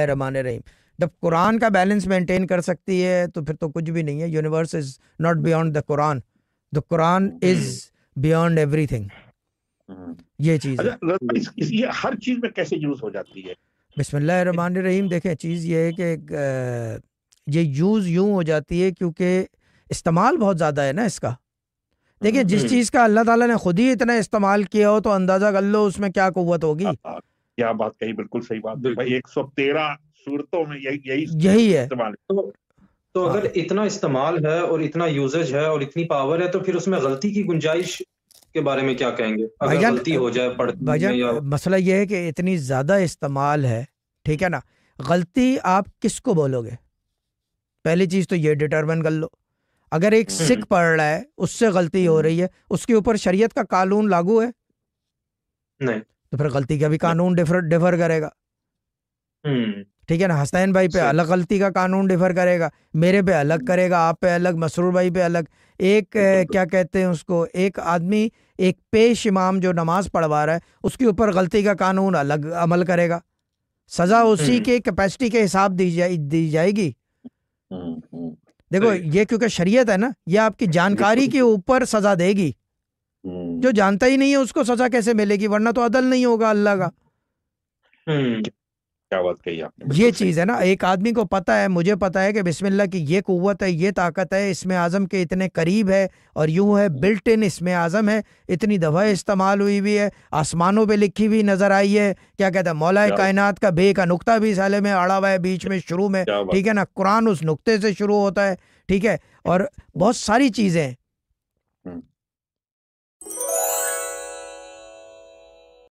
रमान रहीम जब कुरान का balance maintain कर सकती है तो फिर तो कुछ भी नहीं है universe is not beyond the Quran the Quran hmm. Is beyond everything hmm. ये चीज अच्छा, तो ये हर चीज में कैसे यूज हो जाती है बिस्मिल्लाह रहीम देखें चीज़ ये है कि ये यूज़ यूं हो जाती है क्योंकि इस्तेमाल बहुत ज़्यादा है ना इसका देखिए जिस हम्म। चीज़ का अल्लाह ताला ने खुद ही इतना इस्तेमाल किया हो तो अंदाज़ा कर लो उसमें क्या क़वत होगी हाँ, हाँ। क्या बात कही बिल्कुल सही बात तो भाई एक सौ तेरह सूरतों में यही यही यही है इस्तेमाल तो तो हाँ। अगर इतना इस्तेमाल है और इतना यूजेज है और इतनी पावर है तो फिर उसमें गलती की गुंजाइश के बारे में क्या कहेंगे अगर गलती हो जाए भाईजान मसला यह है कि इतनी ज्यादा इस्तेमाल है ठीक है ना गलती आप किसको बोलोगे पहली चीज तो ये डिटरमिन कर लो अगर एक हम्म। सिख पढ़ रहा है उससे गलती हो हम्म। रही है उसके ऊपर शरीयत का कानून लागू है नहीं तो फिर गलती का भी कानून डिफर डिफर करेगा हम्म। ठीक है ना हसैन भाई पे अलग गलती का कानून डिफर करेगा मेरे पे अलग हम्म। करेगा आप पे अलग मसरूर भाई पे अलग एक क्या कहते हैं उसको एक आदमी एक पेश इमाम जो नमाज पढ़वा रहा है उसके ऊपर गलती का कानून अलग अमल करेगा सज़ा उसी हम्म। के कैपेसिटी के हिसाब दी जाए दी जाएगी देखो ये क्योंकि शरीयत है ना ये आपकी जानकारी के ऊपर सज़ा देगी जो जानता ही नहीं है उसको सजा कैसे मिलेगी वरना तो अदल नहीं होगा अल्लाह का हम्म, क्या बात कही आपने ये चीज़ है ना एक आदमी को पता है मुझे पता है कि बिस्मिल्लाह की ये कुत है ये ताकत है इसमें आज़म के इतने करीब है और यूं है बिल्ट इन इसमें आज़म है इतनी दवा इस्तेमाल हुई हुई है आसमानों पर लिखी हुई नज़र आई है क्या कहता है मौला कायनात का बे का नुकता भी साले में अड़ा हुआ है बीच में शुरू में ठीक है ना कुरान उस नुकते से शुरू होता है ठीक है और बहुत सारी चीज़ें हैं